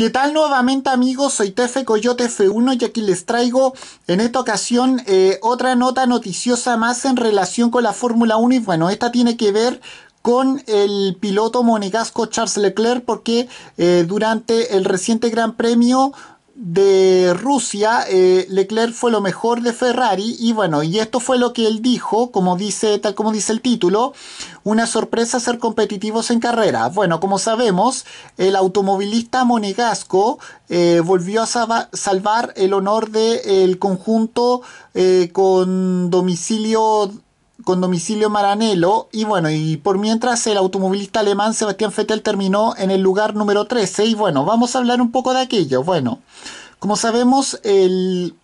¿Qué tal nuevamente amigos? Soy Tefe Coyote F1 y aquí les traigo en esta ocasión eh, otra nota noticiosa más en relación con la Fórmula 1 y bueno, esta tiene que ver con el piloto monegasco Charles Leclerc porque eh, durante el reciente Gran Premio de Rusia, eh, Leclerc fue lo mejor de Ferrari y bueno, y esto fue lo que él dijo, como dice, tal como dice el título, una sorpresa ser competitivos en carrera. Bueno, como sabemos, el automovilista monegasco eh, volvió a salvar el honor del de, el conjunto eh, con domicilio con domicilio Maranello. Y bueno, y por mientras el automovilista alemán Sebastián Vettel terminó en el lugar número 13. Y bueno, vamos a hablar un poco de aquello. Bueno, como sabemos, el,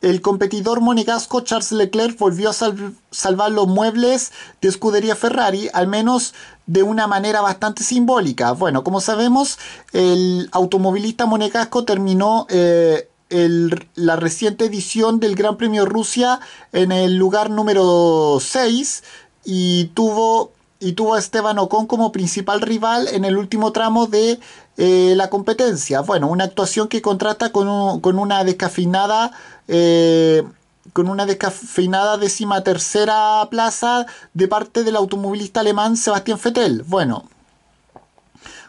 el competidor monegasco Charles Leclerc volvió a salvar los muebles de escudería Ferrari, al menos de una manera bastante simbólica. Bueno, como sabemos, el automovilista monegasco terminó... Eh, la reciente edición del Gran Premio Rusia en el lugar número 6 y tuvo, y tuvo a Esteban Ocon como principal rival en el último tramo de eh, la competencia. Bueno, una actuación que contrasta con, una descafeinada... Eh, con una descafeinada décima tercera plaza de parte del automovilista alemán Sebastián Vettel. Bueno,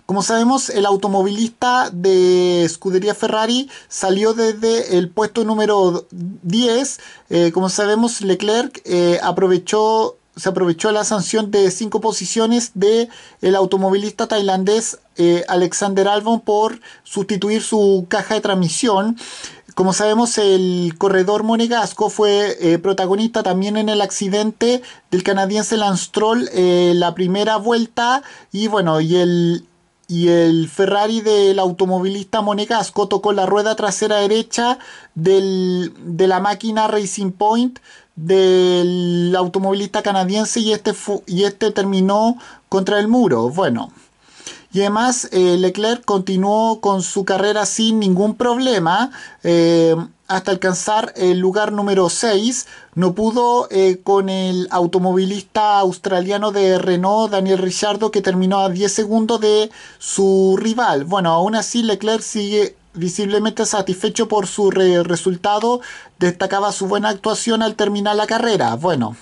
como sabemos, el automovilista de Scudería Ferrari salió desde el puesto número 10. Eh, como sabemos, Leclerc eh, aprovechó, se aprovechó la sanción de cinco posiciones del el automovilista tailandés eh, Alexander Albon por sustituir su caja de transmisión. Como sabemos, el corredor monegasco fue protagonista también en el accidente del canadiense Lance Troll la primera vuelta y bueno, y el y el Ferrari del automovilista monegasco tocó la rueda trasera derecha de la máquina Racing Point del automovilista canadiense y este, y este terminó contra el muro. Bueno, y además eh, Leclerc continuó con su carrera sin ningún problema eh, hasta alcanzar el lugar número 6. No pudo eh, con el automovilista australiano de Renault, Daniel Ricciardo, que terminó a 10 segundos de su rival. Bueno, aún así Leclerc sigue visiblemente satisfecho por su resultado, destacaba su buena actuación al terminar la carrera. Bueno,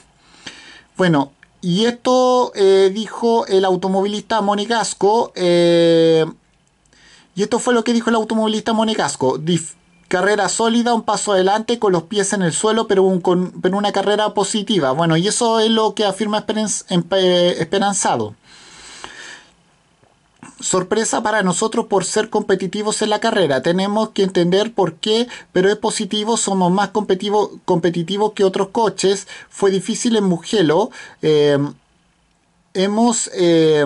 bueno, y esto eh, dijo el automovilista Monegasco. Eh, y esto fue lo que dijo el automovilista Monegasco. carrera sólida, un paso adelante, con los pies en el suelo, pero, con, pero una carrera positiva. Bueno, y eso es lo que afirma Esperanzado. Sorpresa para nosotros por ser competitivos en la carrera. Tenemos que entender por qué, pero es positivo, somos más competitivos que otros coches. Fue difícil en Mugello. Eh, hemos... Eh,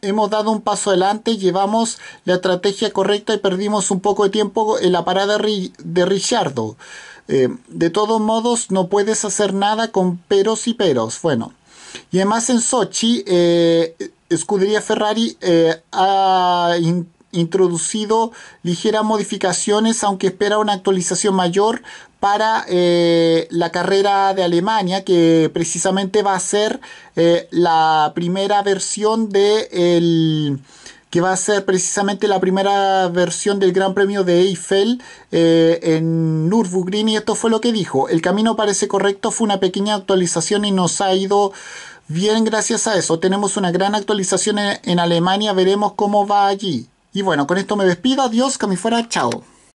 hemos dado un paso adelante, llevamos la estrategia correcta y perdimos un poco de tiempo en la parada de Richardo. Eh, de todos modos, no puedes hacer nada con peros y peros. Bueno, y además en Sochi Scuderia Ferrari eh, ha introducido ligeras modificaciones, aunque espera una actualización mayor para eh, la carrera de Alemania, que precisamente va a ser eh, la primera versión de el, que va a ser precisamente la primera versión del Gran Premio de Eiffel en Nürburgring y esto fue lo que dijo. El camino parece correcto, fue una pequeña actualización y nos ha ido Bien, gracias a eso. Tenemos una gran actualización en, Alemania. Veremos cómo va allí. Y bueno, con esto me despido. Adiós, que me fuera. Chao.